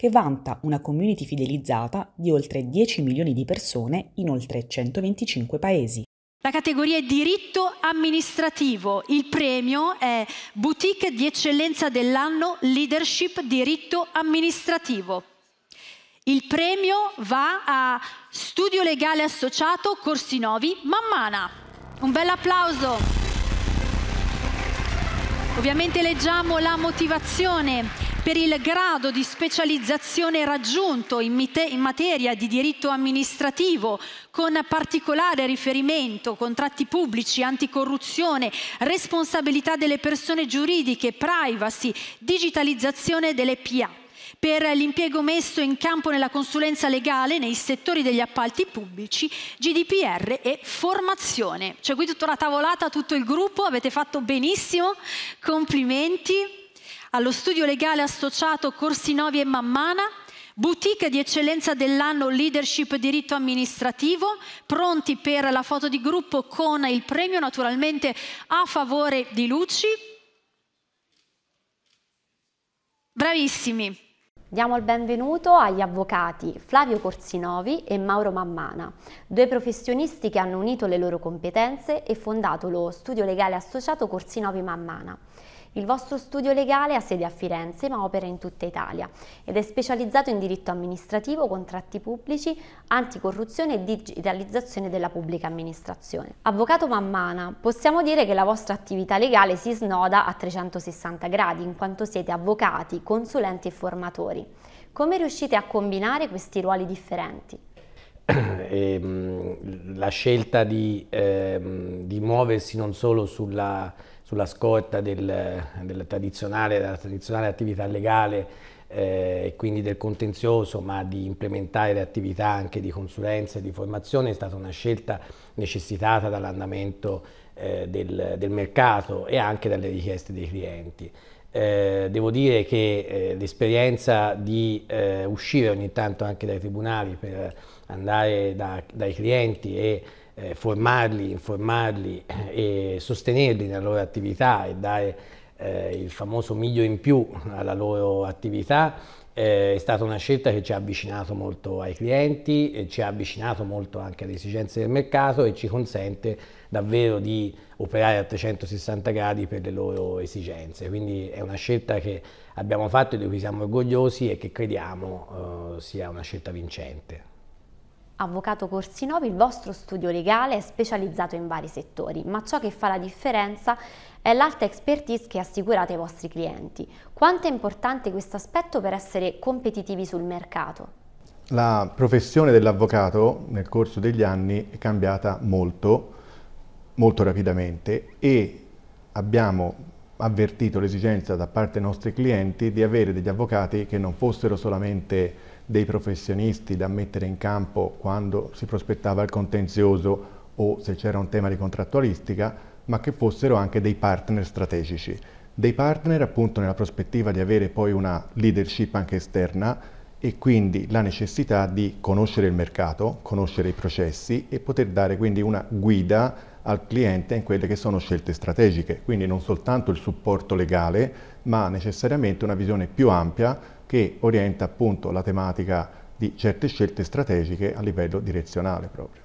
che vanta una community fidelizzata di oltre 10 milioni di persone in oltre 125 paesi. La categoria è diritto amministrativo, il premio è Boutique di eccellenza dell'anno Leadership Diritto amministrativo. Il premio va a Studio Legale Associato Corsi Novi Mammana. Un bel applauso. Ovviamente leggiamo la motivazione per il grado di specializzazione raggiunto in, in, materia di diritto amministrativo, con particolare riferimento contratti pubblici, anticorruzione, responsabilità delle persone giuridiche, privacy, digitalizzazione delle PA per l'impiego messo in campo nella consulenza legale nei settori degli appalti pubblici, GDPR e formazione. Cioè qui tutta la tavolata, tutto il gruppo, avete fatto benissimo, complimenti allo studio legale associato Corsinovi e Mammana, boutique di eccellenza dell'anno Leadership Diritto Amministrativo, pronti per la foto di gruppo con il premio naturalmente a favore di Luci. Bravissimi, Diamo il benvenuto agli avvocati Flavio Corsinovi e Mauro Mammana, due professionisti che hanno unito le loro competenze e fondato lo studio legale associato Corsinovi Mammana. Il vostro studio legale ha sede a Firenze ma opera in tutta Italia ed è specializzato in diritto amministrativo, contratti pubblici, anticorruzione e digitalizzazione della pubblica amministrazione. Avvocato Mammana, possiamo dire che la vostra attività legale si snoda a 360 gradi in quanto siete avvocati, consulenti e formatori. Come riuscite a combinare questi ruoli differenti? Ehm, la scelta di, ehm, di, muoversi non solo sulla sulla scorta del, del tradizionale, della tradizionale attività legale eh, e eh, quindi del contenzioso, ma di implementare le attività anche di consulenza e di formazione è stata una scelta necessitata dall'andamento eh, del, del, mercato e anche dalle richieste dei clienti. Eh, devo dire che eh, l'esperienza di eh, uscire ogni tanto anche dai tribunali per andare da, dai clienti e eh, formarli, informarli eh, e sostenerli nella loro attività e dare eh, il famoso miglio in più alla loro attività eh, è stata una scelta che ci ha avvicinato molto ai clienti, ci ha avvicinato molto anche alle esigenze del mercato e ci consente davvero di operare a 360 gradi per le loro esigenze. Quindi è una scelta che abbiamo fatto e di cui siamo orgogliosi e che crediamo eh, sia una scelta vincente. Avvocato Corsi Novi, il vostro studio legale è specializzato in vari settori, ma ciò che fa la differenza è l'alta expertise che assicurate ai vostri clienti. Quanto è importante questo aspetto per essere competitivi sul mercato? La professione dell'avvocato nel corso degli anni è cambiata molto, molto rapidamente e abbiamo avvertito l'esigenza da parte dei nostri clienti di avere degli avvocati che non fossero solamente dei professionisti da mettere in campo quando si prospettava il contenzioso o se c'era un tema di contrattualistica, ma che fossero anche dei partner strategici. Dei partner appunto nella prospettiva di avere poi una leadership anche esterna e quindi la necessità di conoscere il mercato, conoscere i processi e poter dare quindi una guida al cliente in quelle che sono scelte strategiche, quindi non soltanto il supporto legale, ma necessariamente una visione più ampia che orienta appunto la tematica di certe scelte strategiche a livello direzionale proprio.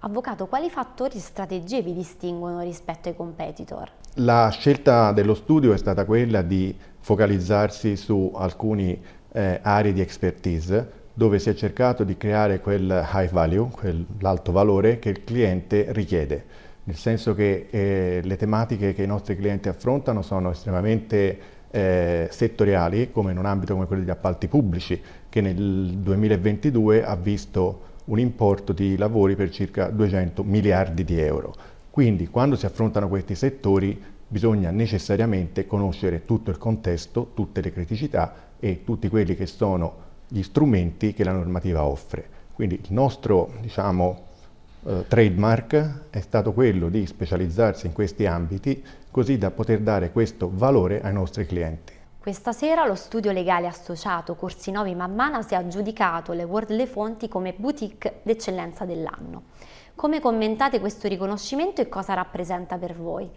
Avvocato, quali fattori e strategie vi distinguono rispetto ai competitor? La scelta dello studio è stata quella di focalizzarsi su alcune eh, aree di expertise dove si è cercato di creare quel high value, quell'alto valore che il cliente richiede, nel senso che eh, le tematiche che i nostri clienti affrontano sono estremamente eh, settoriali, come in un ambito come quello degli appalti pubblici, che nel 2022 ha visto un importo di lavori per circa 200 miliardi di euro. Quindi quando si affrontano questi settori bisogna necessariamente conoscere tutto il contesto, tutte le criticità e tutti quelli che sono gli strumenti che la normativa offre. Quindi il nostro diciamo, eh, trademark è stato quello di specializzarsi in questi ambiti così da poter dare questo valore ai nostri clienti. Questa sera lo studio legale associato Corsi Novi Mammana si è aggiudicato le World Le Fonti come boutique d'eccellenza dell'anno. Come commentate questo riconoscimento e cosa rappresenta per voi?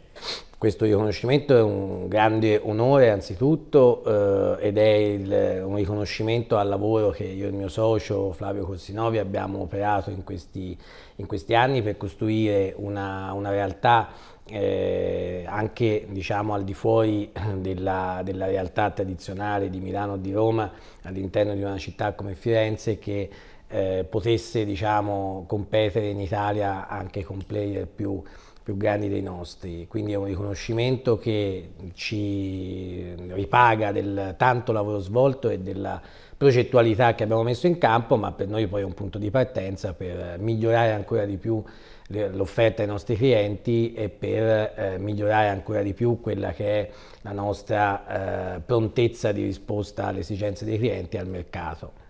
Questo riconoscimento è un grande onore anzitutto eh, ed è il, un riconoscimento al lavoro che io e il mio socio Flavio Corsinovi abbiamo operato in questi, in questi anni per costruire una, una realtà eh, anche diciamo, al di fuori della, della, realtà tradizionale di Milano o di Roma, all'interno di una città come Firenze che eh, potesse diciamo, competere in Italia anche con player più più grandi dei nostri, quindi è un riconoscimento che ci ripaga del tanto lavoro svolto e della progettualità che abbiamo messo in campo, ma per noi poi è un punto di partenza per eh, migliorare ancora di più l'offerta ai nostri clienti e per eh, migliorare ancora di più quella che è la nostra eh, prontezza di risposta alle esigenze dei clienti e al mercato.